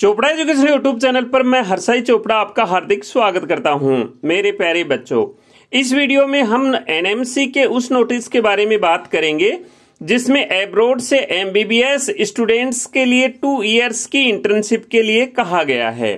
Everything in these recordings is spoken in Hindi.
चोपड़ा एजुकेशन यूट्यूब चैनल पर मैं हरसाई चोपड़ा आपका हार्दिक स्वागत करता हूं मेरे प्यारे बच्चों इस वीडियो में हम एनएमसी के उस नोटिस के बारे में बात करेंगे जिसमें एब्रोड से एमबीबीएस स्टूडेंट्स के लिए टू इयर्स की इंटर्नशिप के लिए कहा गया है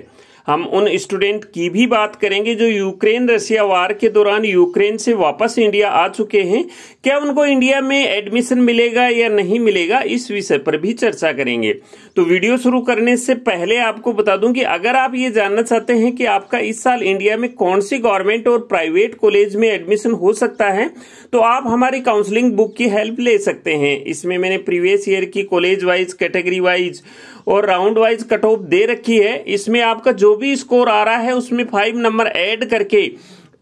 हम उन स्टूडेंट की भी बात करेंगे जो यूक्रेन रशिया वार के दौरान यूक्रेन से वापस इंडिया आ चुके हैं क्या उनको इंडिया में एडमिशन मिलेगा या नहीं मिलेगा इस विषय पर भी चर्चा करेंगे तो वीडियो शुरू करने से पहले आपको बता दूं कि अगर आप ये जानना चाहते हैं कि आपका इस साल इंडिया में कौन सी गवर्नमेंट और प्राइवेट कॉलेज में एडमिशन हो सकता है तो आप हमारी काउंसिलिंग बुक की हेल्प ले सकते हैं इसमें मैंने प्रीवियस ईयर की कॉलेज वाइज कैटेगरी वाइज और राउंड वाइज कट ऑफ दे रखी है इसमें आपका जो भी स्कोर आ रहा है उसमें फाइव नंबर ऐड करके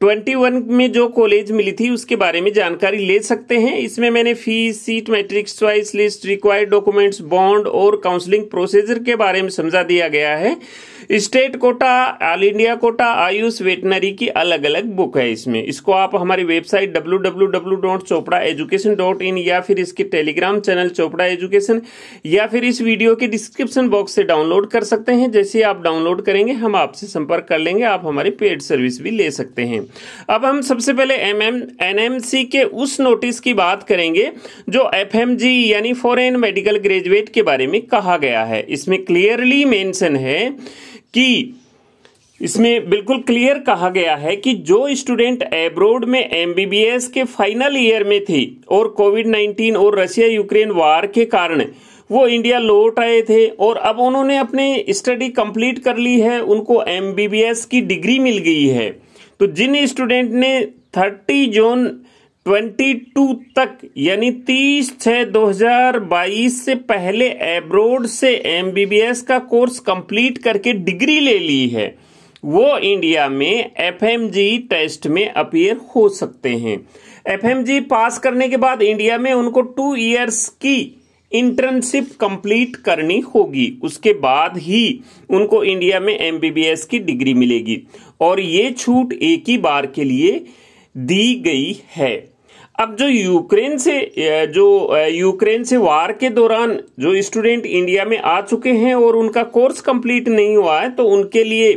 21 में जो कॉलेज मिली थी उसके बारे में जानकारी ले सकते हैं इसमें मैंने fees seat matrix choice list required documents bond और काउंसलिंग प्रोसीजर के बारे में समझा दिया गया है state quota all India quota AYUSH veterinary की अलग अलग बुक है इसमें इसको आप हमारी वेबसाइट डब्ल्यू या फिर इसके टेलीग्राम चैनल चोपड़ा एजुकेशन या फिर इस वीडियो के डिस्क्रिप्शन बॉक्स से डाउनलोड कर सकते हैं जैसे आप डाउनलोड करेंगे हम आपसे संपर्क कर लेंगे आप हमारी पेड सर्विस भी ले सकते हैं अब हम सबसे पहले M M N M C के उस नोटिस की बात करेंगे जो एफ एम जी यानी फॉरेन मेडिकल ग्रेजुएट के बारे में कहा गया है इसमें क्लियरली मेंशन है कि इसमें बिल्कुल क्लियर कहा गया है कि जो स्टूडेंट एब्रोड में एमबीबीएस के फाइनल ईयर में थे और कोविड 19 और रशिया यूक्रेन वार के कारण वो इंडिया लौट आए थे और अब उन्होंने अपने स्टडी कंप्लीट कर ली है उनको एमबीबीएस की डिग्री मिल गई है तो जिन स्टूडेंट ने 30 जून 22 तक यानी 30 छः 2022 से पहले एब्रोड से एमबीबीएस का कोर्स कंप्लीट करके डिग्री ले ली है वो इंडिया में एफएमजी टेस्ट में अपियर हो सकते हैं एफएमजी पास करने के बाद इंडिया में उनको टू इयर्स की इंटर्नशिप कंप्लीट करनी होगी उसके बाद ही उनको इंडिया में एमबीबीएस की डिग्री मिलेगी और ये छूट एक ही बार के लिए दी गई है अब जो यूक्रेन से जो यूक्रेन से वार के दौरान जो स्टूडेंट इंडिया में आ चुके हैं और उनका कोर्स कंप्लीट नहीं हुआ है तो उनके लिए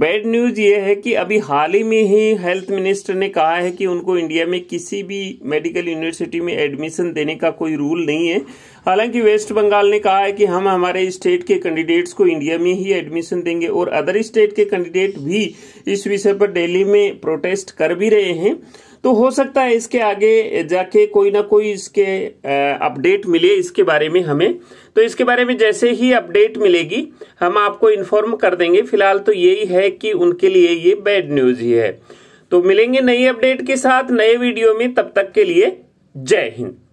बैड न्यूज ये है कि अभी हाल ही में ही हेल्थ मिनिस्टर ने कहा है कि उनको इंडिया में किसी भी मेडिकल यूनिवर्सिटी में एडमिशन देने का कोई रूल नहीं है हालांकि वेस्ट बंगाल ने कहा है कि हम हमारे स्टेट के कैंडिडेट्स को इंडिया में ही एडमिशन देंगे और अदर स्टेट के कैंडिडेट भी इस विषय पर दिल्ली में प्रोटेस्ट कर भी रहे हैं तो हो सकता है इसके आगे जाके कोई ना कोई इसके अपडेट मिले इसके बारे में हमें तो इसके बारे में जैसे ही अपडेट मिलेगी हम आपको इन्फॉर्म कर देंगे फिलहाल तो यही है कि उनके लिए ये बैड न्यूज ही है तो मिलेंगे नई अपडेट के साथ नए वीडियो में तब तक के लिए जय हिंद